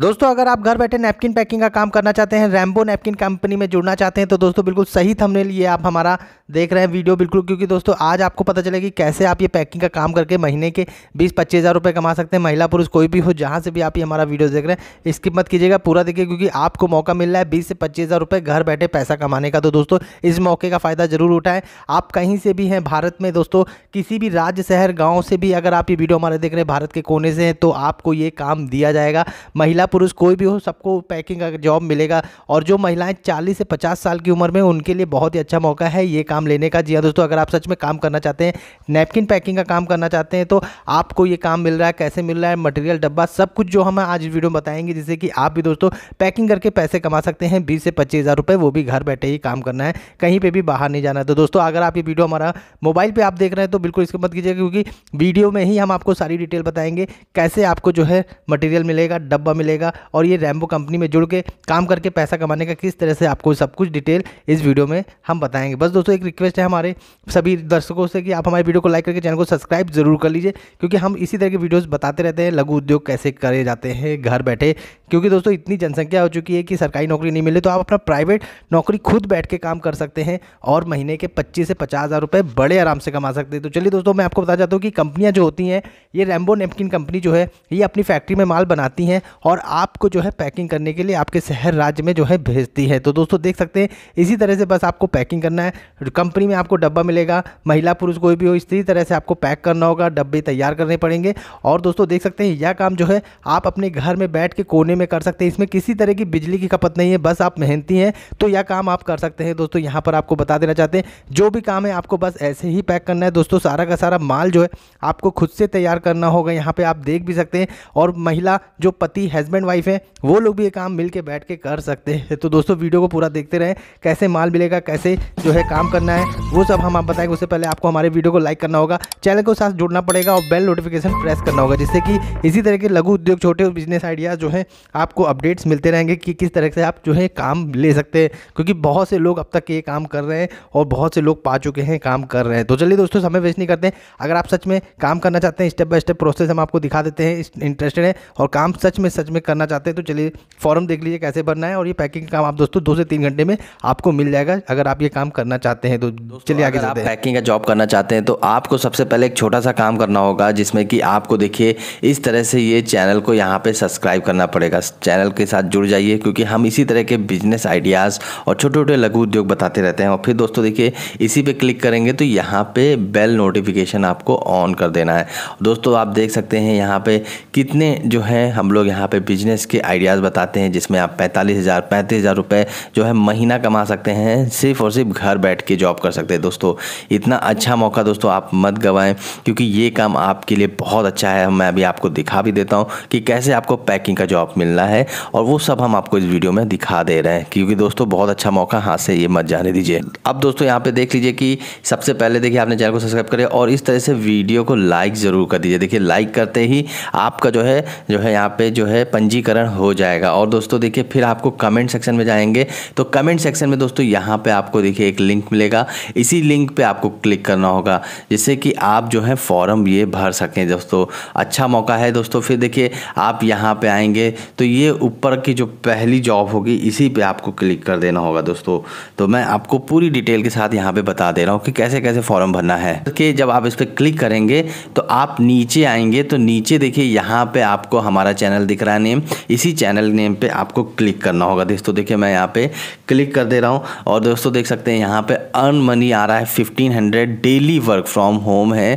दोस्तों अगर आप घर बैठे नैपकिन पैकिंग का काम करना चाहते हैं रैम्बो नैपकिन कंपनी में जुड़ना चाहते हैं तो दोस्तों बिल्कुल सही थंबनेल ये आप हमारा देख रहे हैं वीडियो बिल्कुल क्योंकि दोस्तों आज आपको पता चलेगा कि कैसे आप ये पैकिंग का काम करके महीने के बीस पच्चीस हज़ार रुपये कमा सकते हैं महिला पुरुष कोई भी हो जहाँ से भी आप ये हमारा वीडियो देख रहे हैं स्किप मत कीजिएगा पूरा देखिए क्योंकि आपको मौका मिल रहा है बीस से पच्चीस हज़ार रुपये घर बैठे पैसा कमाने का तो दोस्तों इस मौके का फ़ायदा ज़रूर उठाएँ आप कहीं से भी हैं भारत में दोस्तों किसी भी राज्य शहर गाँव से भी अगर आप ये वीडियो हमारे देख रहे हैं भारत के कोने से हैं तो आपको ये काम दिया जाएगा महिला महिला पुरुष कोई भी हो सबको पैकिंग का जॉब मिलेगा और जो महिलाएं चालीस से पचास साल की उम्र में उनके लिए बहुत ही अच्छा मौका है ये काम लेने का जी हाँ दोस्तों अगर आप सच में काम करना चाहते हैं नैपकिन पैकिंग का काम करना चाहते हैं तो आपको ये काम मिल रहा है कैसे मिल रहा है मटेरियल डब्बा सब कुछ जो हम आज वीडियो में बताएंगे जिससे कि आप भी दोस्तों पैकिंग करके पैसे कमा सकते हैं बीस से पच्चीस हज़ार वो भी घर बैठे ही काम करना है कहीं पर भी बाहर नहीं जाना है तो दोस्तों अगर आप ये वीडियो हमारा मोबाइल पर आप देख रहे हैं तो बिल्कुल इसकी मत कीजिएगा क्योंकि वीडियो में ही हम आपको सारी डिटेल बताएंगे कैसे आपको जो है मटेरियल मिलेगा डब्बा मिलेगा मिलेगा और ये रैम्बो कंपनी में जुड़ के काम करके पैसा कमाने का किस तरह से आपको सब कुछ डिटेल इस वीडियो में हम बताएंगे बस दोस्तों एक रिक्वेस्ट है हमारे सभी दर्शकों से कि आप हमारे वीडियो को लाइक करके चैनल को सब्सक्राइब जरूर कर लीजिए क्योंकि हम इसी तरह के वीडियोज़ बताते रहते हैं लघु उद्योग कैसे करे जाते हैं घर बैठे क्योंकि दोस्तों इतनी जनसंख्या हो चुकी है कि सरकारी नौकरी नहीं मिले तो आप अपना प्राइवेट नौकरी खुद बैठ के काम कर सकते हैं और महीने के पच्चीस से पचास हज़ार रुपये बड़े आराम से कमा सकते हैं तो चलिए दोस्तों मैं आपको बता जाता हूँ कि कंपनियाँ जो होती हैं ये रैम्बो नेपकिन कंपनी जो है ये अपनी फैक्ट्री में माल बनाती हैं और आपको जो है पैकिंग करने के लिए आपके शहर राज्य में जो है भेजती है तो दोस्तों देख सकते हैं इसी तरह से बस आपको पैकिंग करना है कंपनी में आपको डब्बा मिलेगा महिला पुरुष कोई भी हो इसी तरह से आपको पैक करना होगा डब्बे तैयार करने पड़ेंगे और दोस्तों देख सकते हैं यह काम जो है आप अपने घर में बैठ के कोने में कर सकते हैं इसमें किसी तरह की बिजली की खपत नहीं है बस आप मेहनती हैं तो यह काम आप कर सकते हैं दोस्तों यहाँ पर आपको बता देना चाहते हैं जो भी काम है आपको बस ऐसे ही पैक करना है दोस्तों सारा का सारा माल जो है आपको खुद से तैयार करना होगा यहाँ पर आप देख भी सकते हैं और महिला जो पति हैजबैंड हस्बैंड वाइफ है वो लोग भी ये काम मिल बैठ के कर सकते हैं तो दोस्तों वीडियो को पूरा देखते रहें कैसे माल मिलेगा कैसे जो है काम करना है वो सब हम आप बताएंगे उससे पहले आपको हमारे वीडियो को लाइक करना होगा चैनल को साथ जुड़ना पड़ेगा और बेल नोटिफिकेशन प्रेस करना होगा जिससे कि इसी तरह के लघु उद्योग छोटे बिजनेस आइडियाज जो है आपको अपडेट्स मिलते रहेंगे कि किस तरह से आप जो है काम ले सकते हैं क्योंकि बहुत से लोग अब तक ये काम कर रहे हैं और बहुत से लोग पा चुके हैं काम कर रहे हैं तो चलिए दोस्तों समय वेस्ट नहीं करते अगर आप सच में काम करना चाहते हैं स्टेप बाय स्टेप प्रोसेस हम आपको दिखा देते हैं इंटरेस्टेड है और काम सच में सच में करना चाहते हैं तो चलिए फॉर्म देख लीजिए कैसे भरना है और ये पैकिंग काम आप दोस्तों दो से तीन घंटे में आपको मिल जाएगा अगर आप ये काम करना चाहते हैं तो चलिए आगे आप पैकिंग का जॉब करना चाहते हैं तो आपको सबसे पहले एक छोटा सा काम करना होगा जिसमें कि आपको देखिए इस तरह से ये चैनल को यहाँ पर सब्सक्राइब करना पड़ेगा चैनल के साथ जुड़ जाइए क्योंकि हम इसी तरह के बिजनेस आइडियाज़ और छोटे छोटे लघु उद्योग बताते रहते हैं और फिर दोस्तों देखिए इसी पर क्लिक करेंगे तो यहाँ पर बेल नोटिफिकेशन आपको ऑन कर देना है दोस्तों आप देख सकते हैं यहाँ पे कितने जो हैं हम लोग यहाँ पे बिजनेस के आइडियाज़ बताते हैं जिसमें आप पैंतालीस हज़ार पैंतीस हज़ार रुपये जो है महीना कमा सकते हैं सिर्फ और सिर्फ घर बैठ के जॉब कर सकते हैं दोस्तों इतना अच्छा मौका दोस्तों आप मत गवाएं क्योंकि ये काम आपके लिए बहुत अच्छा है मैं अभी आपको दिखा भी देता हूँ कि कैसे आपको पैकिंग का जॉब मिलना है और वो सब हम आपको इस वीडियो में दिखा दे रहे हैं क्योंकि दोस्तों बहुत अच्छा मौका हाथ से ये मत जाने दीजिए अब दोस्तों यहाँ पे देख लीजिए कि सबसे पहले देखिए आपने चैनल को सब्सक्राइब करें और इस तरह से वीडियो को लाइक ज़रूर कर दीजिए देखिए लाइक करते ही आपका जो है जो है यहाँ पे जो है पंजीकरण हो जाएगा और दोस्तों देखिए फिर आपको कमेंट सेक्शन में जाएंगे तो कमेंट सेक्शन में दोस्तों यहाँ पे आपको देखिए एक लिंक मिलेगा इसी लिंक पे आपको क्लिक करना होगा जिससे कि आप जो है फॉर्म ये भर सकें दोस्तों अच्छा मौका है दोस्तों फिर देखिए आप यहाँ पर आएंगे तो ये ऊपर की जो पहली जॉब होगी इसी पे आपको क्लिक कर देना होगा दोस्तों तो मैं आपको पूरी डिटेल के साथ यहाँ पे बता दे रहा हूँ कि कैसे कैसे फॉर्म भरना है कि जब आप इस पर क्लिक करेंगे तो आप नीचे आएंगे तो नीचे देखिए यहाँ पे आपको हमारा चैनल दिख रहा है नेम इसी चैनल नेम पे आपको क्लिक करना होगा दोस्तों देखिए मैं यहाँ पे क्लिक कर दे रहा हूँ और दोस्तों देख सकते हैं यहाँ पे अर्न मनी आ रहा है fifteen hundred daily work from home है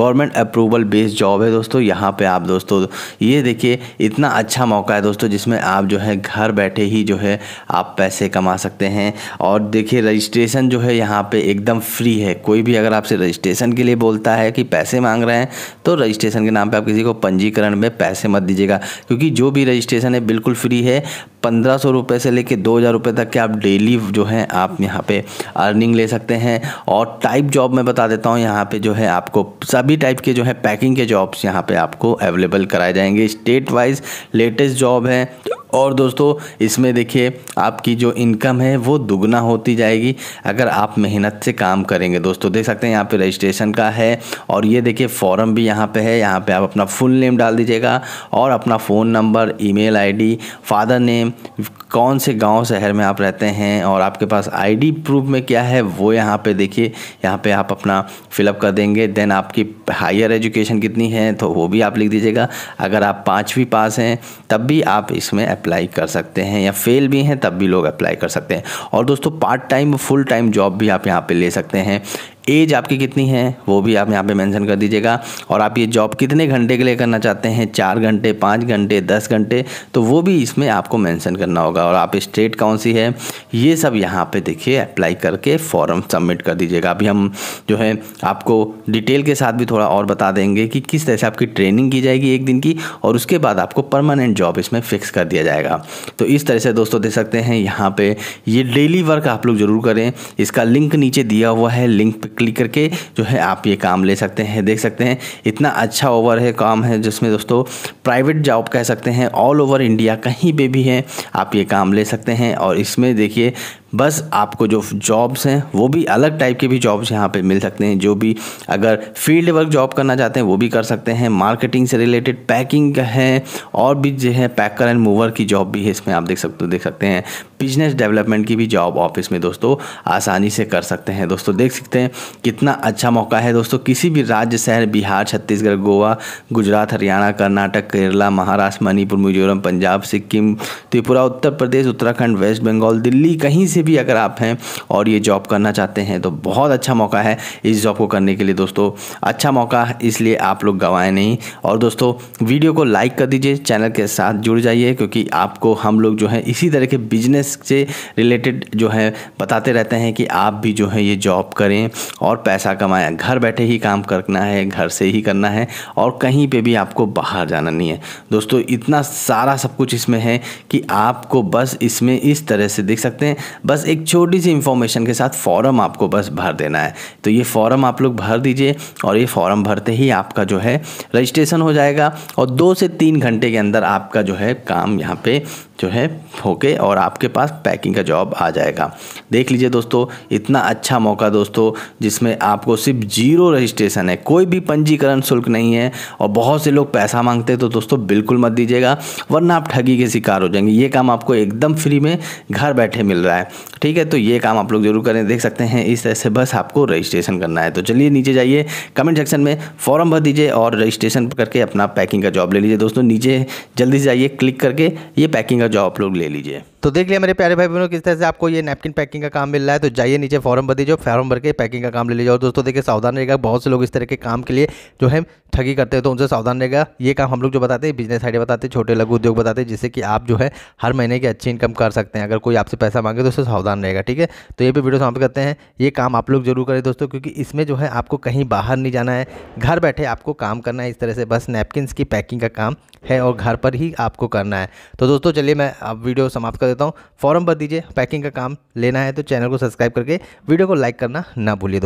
गवर्नमेंट अप्रूवल बेस्ड जॉब है दोस्तों यहाँ पे आप दोस्तों ये देखिए इतना अच्छा मौका है दोस्तों जिसमें आप जो है घर बैठे ही जो है आप पैसे कमा सकते हैं और देखिए रजिस्ट्रेशन जो है यहाँ पर एकदम फ्री है कोई भी अगर आपसे रजिस्ट्रेशन के लिए बोलता है कि पैसे मांग रहे हैं तो रजिस्ट्रेशन के नाम पे आप किसी को पंजीकरण में पैसे मत दीजिएगा क्योंकि जो भी रजिस्ट्रेशन है बिल्कुल फ्री है पंद्रह सौ रुपये से लेके दो हज़ार रुपये तक के आप डेली जो है आप यहाँ पे अर्निंग ले सकते हैं और टाइप जॉब मैं बता देता हूँ यहाँ पे जो है आपको सभी टाइप के जो है पैकिंग के जॉब्स यहाँ पे आपको अवेलेबल कराए जाएंगे स्टेट वाइज लेटेस्ट जॉब है और दोस्तों इसमें देखिए आपकी जो इनकम है वो दुगना होती जाएगी अगर आप मेहनत से काम करेंगे दोस्तों देख सकते हैं यहाँ पे रजिस्ट्रेशन का है और ये देखिए फॉर्म भी यहाँ पे है यहाँ पे आप अपना फुल नेम डाल दीजिएगा और अपना phone number email ID father name कौन से गांव शहर में आप रहते हैं और आपके पास आई प्रूफ में क्या है वो यहाँ पर देखिए यहाँ पर आप अपना फिलअप कर देंगे देन आपकी हायर एजुकेशन कितनी है तो वो भी आप लिख दीजिएगा अगर आप पाँचवीं पास हैं तब भी आप इसमें अप्लाई कर सकते हैं या फेल भी हैं तब भी लोग अप्लाई कर सकते हैं और दोस्तों part time full time job भी आप यहाँ पर ले सकते हैं एज आपकी कितनी है वो भी आप यहाँ पे मेंशन कर दीजिएगा और आप ये जॉब कितने घंटे के लिए करना चाहते हैं चार घंटे पाँच घंटे दस घंटे तो वो भी इसमें आपको मेंशन करना होगा और आप स्टेट कौन सी है ये सब यहाँ पे देखिए अप्लाई करके फॉर्म सबमिट कर दीजिएगा अभी हम जो है आपको डिटेल के साथ भी थोड़ा और बता देंगे कि किस तरह से आपकी ट्रेनिंग की जाएगी एक दिन की और उसके बाद आपको परमानेंट जॉब इसमें फिक्स कर दिया जाएगा तो इस तरह से दोस्तों देख सकते हैं यहाँ पर ये डेली वर्क आप लोग ज़रूर करें इसका लिंक नीचे दिया हुआ है लिंक क्लिक करके जो है आप ये काम ले सकते हैं देख सकते हैं इतना अच्छा ओवर है काम है जिसमें दोस्तों प्राइवेट जॉब कह सकते हैं ऑल ओवर इंडिया कहीं पर भी है आप ये काम ले सकते हैं और इसमें देखिए बस आपको जो जॉब्स हैं वो भी अलग टाइप के भी जॉब्स यहाँ पे मिल सकते हैं जो भी अगर फील्ड वर्क जॉब करना चाहते हैं वो भी कर सकते हैं मार्केटिंग से रिलेटेड पैकिंग है और भी जो है पैकर एंड मूवर की जॉब भी है इसमें आप देख सकते हो देख सकते हैं बिजनेस डेवलपमेंट की भी जॉब ऑफिस में दोस्तों आसानी से कर सकते हैं दोस्तों देख सकते हैं कितना अच्छा मौका है दोस्तों किसी भी राज्य शहर बिहार छत्तीसगढ़ गोवा गुजरात हरियाणा कर्नाटक केरला महाराष्ट्र मणिपुर मिजोरम पंजाब सिक्किम त्रिपुरा उत्तर प्रदेश उत्तराखंड वेस्ट बंगाल दिल्ली कहीं से भी अगर आप हैं और ये जॉब करना चाहते हैं तो बहुत अच्छा मौका है इस जॉब को करने के लिए दोस्तों अच्छा मौका इसलिए आप लोग गंवाएं नहीं और दोस्तों वीडियो को लाइक कर दीजिए चैनल के साथ जुड़ जाइए क्योंकि आपको हम लोग जो है इसी तरह के बिजनेस से रिलेटेड जो है बताते रहते हैं कि आप भी जो है ये जॉब करें और पैसा कमाएं घर बैठे ही काम करना है घर से ही करना है और कहीं पे भी आपको बाहर जाना नहीं है दोस्तों इतना सारा सब कुछ इसमें है कि आपको बस इसमें इस तरह से देख सकते हैं बस बस एक छोटी सी इन्फॉर्मेशन के साथ फॉर्म आपको बस भर देना है तो ये फॉर्म आप लोग भर दीजिए और ये फॉर्म भरते ही आपका जो है रजिस्ट्रेशन हो जाएगा और दो से तीन घंटे के अंदर आपका जो है काम यहाँ पे जो है होके और आपके पास पैकिंग का जॉब आ जाएगा देख लीजिए दोस्तों इतना अच्छा मौका दोस्तों जिसमें आपको सिर्फ जीरो रजिस्ट्रेशन है कोई भी पंजीकरण शुल्क नहीं है और बहुत से लोग पैसा मांगते हैं तो दोस्तों बिल्कुल मत दीजिएगा वरना आप ठगी के शिकार हो जाएंगे ये काम आपको एकदम फ्री में घर बैठे मिल रहा है ठीक है तो ये काम आप लोग जरूर करें देख सकते हैं इस तरह से बस आपको रजिस्ट्रेशन करना है तो चलिए नीचे जाइए कमेंट सेक्शन में फॉर्म भर दीजिए और रजिस्ट्रेशन करके अपना पैकिंग का जॉब ले लीजिए दोस्तों नीचे जल्दी से जाइए क्लिक करके ये पैकिंग का जॉब आप लोग ले लीजिए तो देख लिया मेरे प्यारे भाई बहनों किस तरह से आपको ये नैपकिन पैकिंग का काम मिल रहा है तो जाइए नीचे फॉर्म भर दीजिए फॉर्म भर के पैकिंग का काम ले लीजिए और दोस्तों देखिए सावधान रहेगा बहुत से लोग इस तरह के काम के लिए जो है ठगी करते हैं तो उनसे सावधान रहेगा ये काम हम लोग जो बताते हैं बिजनेस आइडिया बताते हैं छोटे लघु उद्योग बताते हैं जिससे कि आप जो है हर महीने की अच्छी इनकम कर सकते हैं अगर कोई आपसे पैसा मांगे तो उससे सावधान रहेगा ठीक है तो ये भी वीडियो समाप्त करते हैं ये काम आप लोग जरूर करें दोस्तों क्योंकि इसमें जो है आपको कहीं बाहर नहीं जाना है घर बैठे आपको काम करना है इस तरह से बस नैपकिन की पैकिंग का काम है और घर पर ही आपको करना है तो दोस्तों चलिए मैं अब वीडियो समाप्त कर देता हूँ फॉर्म भर दीजिए पैकिंग का काम लेना है तो चैनल को सब्सक्राइब करके वीडियो को लाइक करना ना भूलिए दोस्तों